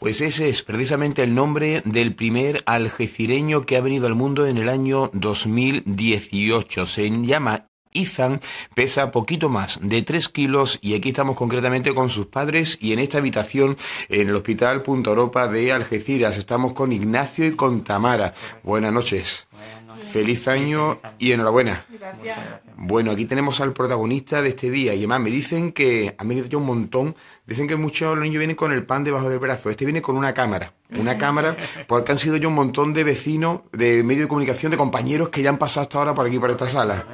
Pues ese es precisamente el nombre del primer algecireño que ha venido al mundo en el año 2018. Se llama Izan, pesa poquito más de 3 kilos y aquí estamos concretamente con sus padres y en esta habitación en el Hospital Punta Europa de Algeciras. Estamos con Ignacio y con Tamara. Buenas noches. Feliz año y enhorabuena. Bueno, aquí tenemos al protagonista de este día y además me dicen que han venido yo un montón. Dicen que muchos niños vienen con el pan debajo del brazo. Este viene con una cámara. Una cámara porque han sido yo un montón de vecinos, de medios de comunicación, de compañeros que ya han pasado hasta ahora por aquí, por esta sala.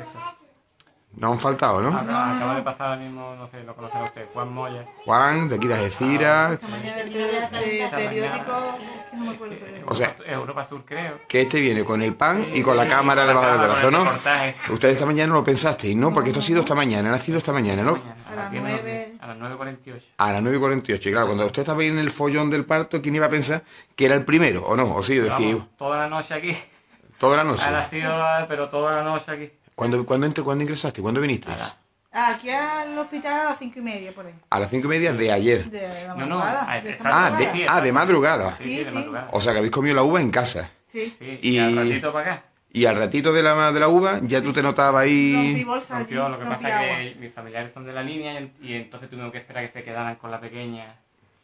No han faltado, ¿no? Acaba, de pasar ahora mismo, no sé, lo conocen usted, Juan Moya. Juan, de aquí de Algeciras. Ah, o sea, Europa Sur, creo. Que este viene con el pan y con la cámara debajo del brazo, ¿no? Ustedes esta mañana no lo pensasteis, ¿no? Porque esto ha sido esta mañana, ha sido esta mañana, ¿no? A las 9.48. A las 9.48. Y claro, cuando usted estaba ahí en el follón del parto, ¿quién iba a pensar que era el primero o no? O sí, decía. Toda la noche aquí. Toda la noche. A las pero toda la noche aquí. ¿Cuándo, cuándo, entre, cuándo ingresaste? ¿Cuándo viniste? Ah, aquí al hospital a las cinco y media, por ahí. ¿A las cinco y media de ayer? De madrugada. ah, de, madrugada. Sí, sí, de madrugada. O sea, que habéis comido la uva en casa. Sí, sí. Y, al ratito para acá. Y al ratito de la, de la uva, ya tú te notabas ahí. Bolsa, lo que pasa es que mis familiares son de la línea y, y entonces tuvimos que esperar que se quedaran con la pequeña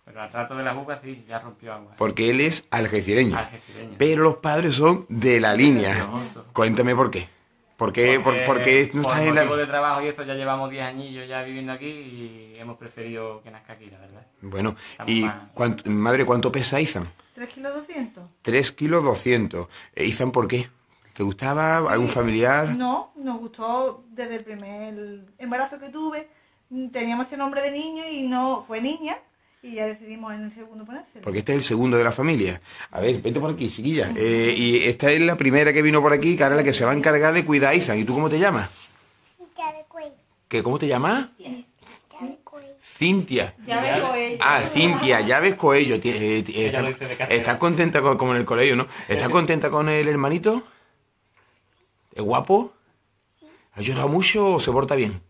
pero al trato de la juca sí, ya rompió agua. Porque él es algecireño. algecireño. Pero los padres son de la línea. Cuéntame por qué. ¿Por qué, porque, por, porque no por estás en la... de trabajo y eso ya llevamos 10 añillos ya viviendo aquí y hemos preferido que nazca aquí, la verdad. Bueno, y madre, ¿cuánto pesa Izan? 3 kilos 200. 3 kilos 200. Eh, Izan, ¿por qué? ¿Te gustaba? ¿Algún familiar? No, nos gustó desde el primer embarazo que tuve. Teníamos ese nombre de niño y no fue niña y ya decidimos en el segundo ponerse. Porque este es el segundo de la familia. A ver, vente por aquí, chiquilla. Eh, y esta es la primera que vino por aquí, que ahora es la que se va a encargar de cuidar a Izan. ¿Y tú cómo te llamas? Cintia ¿Qué, ¿Cómo te llamas? Cintia. Cintia. ves Coello. Ah, Cintia, Llaves Coello. Eh, ¿Estás contenta con, como en el colegio, no? ¿Estás contenta con el hermanito? ¿Es guapo? ¿Ha llorado mucho o se porta bien?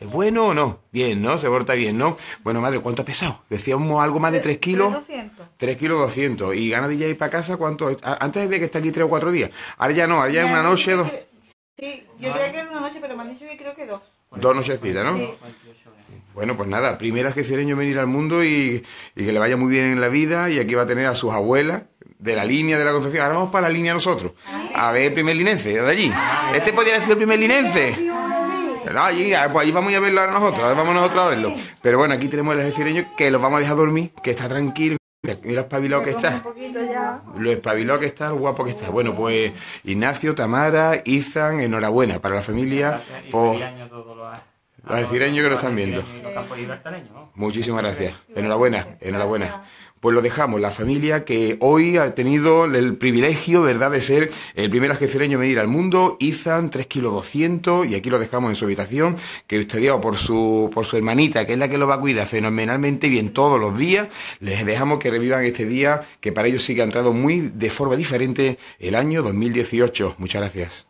¿Es bueno o no? Bien, ¿no? Se porta bien, ¿no? Bueno, madre, ¿cuánto ha pesado? Decíamos algo más de 3 kilos. Tres 3 kilos 200. ¿Y gana de ir para casa cuánto? Antes había que estar aquí 3 o 4 días. Ahora ya no, ahora ya es una noche, dos. Sí, yo creía que era una noche, pero me han dicho que creo que dos. Dos nochecitas, ¿no? Bueno, pues nada, primeras que hicieron yo venir al mundo y, que le vaya muy bien en la vida y aquí va a tener a sus abuelas de la línea de la Concepción. Ahora vamos para la línea nosotros. Ah, a ver, primer linense, de allí. Ah, este podría decir el primer linense. No, allí, ah, pues vamos a verlo ahora nosotros, vamos nosotros a verlo. Pero bueno, aquí tenemos el ejercicio que los vamos a dejar dormir, que está tranquilo. Mira lo espabilado que está. Lo espabiló que está, lo guapo que está. Bueno, pues Ignacio, Tamara, Izan, enhorabuena para la familia. Pues, los de que lo están viendo. Muchísimas gracias. Enhorabuena, enhorabuena. Pues lo dejamos, la familia que hoy ha tenido el privilegio, ¿verdad?, de ser el primer cireño en venir al mundo, Izan, 3 kilos 200, y aquí lo dejamos en su habitación, que usted, por su, por su hermanita, que es la que lo va a cuidar fenomenalmente bien todos los días. Les dejamos que revivan este día, que para ellos sí que ha entrado muy de forma diferente el año 2018. Muchas gracias.